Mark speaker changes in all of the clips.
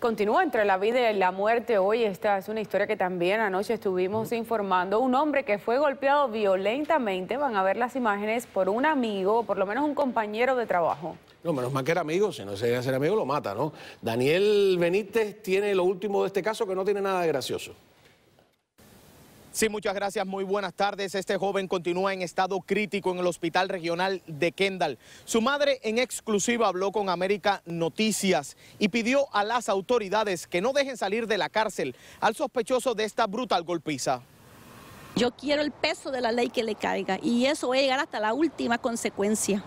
Speaker 1: Continúa entre la vida y la muerte hoy. Esta es una historia que también anoche estuvimos informando. Un hombre que fue golpeado violentamente, van a ver las imágenes, por un amigo, por lo menos un compañero de trabajo.
Speaker 2: No, menos mal que era amigo, si no se debe ser amigo lo mata, ¿no? Daniel Benítez tiene lo último de este caso que no tiene nada de gracioso. Sí, muchas gracias. Muy buenas tardes. Este joven continúa en estado crítico en el Hospital Regional de Kendall. Su madre en exclusiva habló con América Noticias y pidió a las autoridades que no dejen salir de la cárcel al sospechoso de esta brutal golpiza.
Speaker 1: Yo quiero el peso de la ley que le caiga y eso va a llegar hasta la última consecuencia.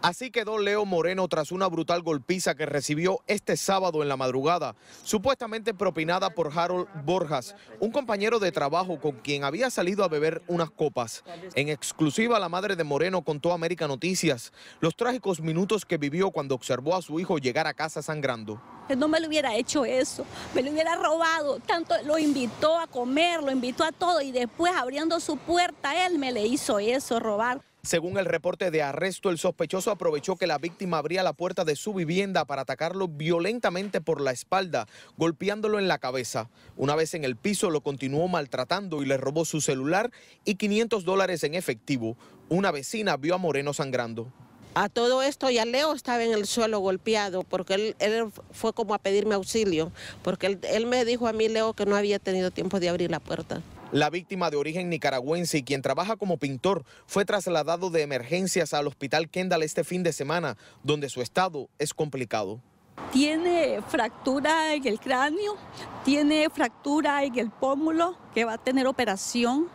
Speaker 2: Así quedó Leo Moreno tras una brutal golpiza que recibió este sábado en la madrugada, supuestamente propinada por Harold Borjas, un compañero de trabajo con quien había salido a beber unas copas. En exclusiva, la madre de Moreno contó a América Noticias los trágicos minutos que vivió cuando observó a su hijo llegar a casa sangrando
Speaker 1: no me lo hubiera hecho eso, me lo hubiera robado, tanto lo invitó a comer, lo invitó a todo y después abriendo su puerta él me le hizo eso, robar.
Speaker 2: Según el reporte de arresto, el sospechoso aprovechó que la víctima abría la puerta de su vivienda para atacarlo violentamente por la espalda, golpeándolo en la cabeza. Una vez en el piso lo continuó maltratando y le robó su celular y 500 dólares en efectivo. Una vecina vio a Moreno sangrando.
Speaker 1: A todo esto ya Leo estaba en el suelo golpeado porque él, fue como a pedirme auxilio, porque él, me dijo a mí, Leo, que no había tenido tiempo de abrir la puerta.
Speaker 2: La víctima de origen nicaragüense y quien trabaja como pintor fue trasladado de emergencias al hospital Kendall este fin de semana, donde su estado es complicado.
Speaker 1: Tiene fractura en el cráneo, tiene fractura en el pómulo, que va a tener operación,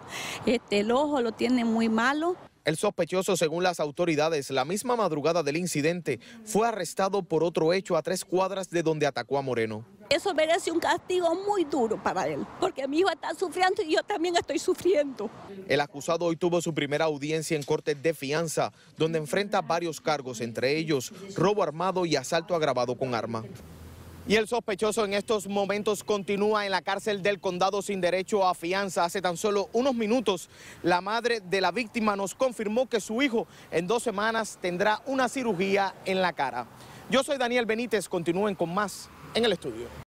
Speaker 1: este, el ojo lo tiene muy malo.
Speaker 2: El sospechoso, según las autoridades, la misma madrugada del incidente, fue arrestado por otro hecho a tres cuadras de donde atacó a Moreno.
Speaker 1: Eso merece un castigo muy duro para él, porque mi hijo está sufriendo y yo también estoy sufriendo.
Speaker 2: El acusado hoy tuvo su primera audiencia en corte de fianza, donde enfrenta varios cargos, entre ellos robo armado y asalto agravado con arma. Y el sospechoso en estos momentos continúa en la cárcel del condado sin derecho a fianza. Hace tan solo unos minutos la madre de la víctima nos confirmó que su hijo en dos semanas tendrá una cirugía en la cara. Yo soy Daniel Benítez, continúen con más en el estudio.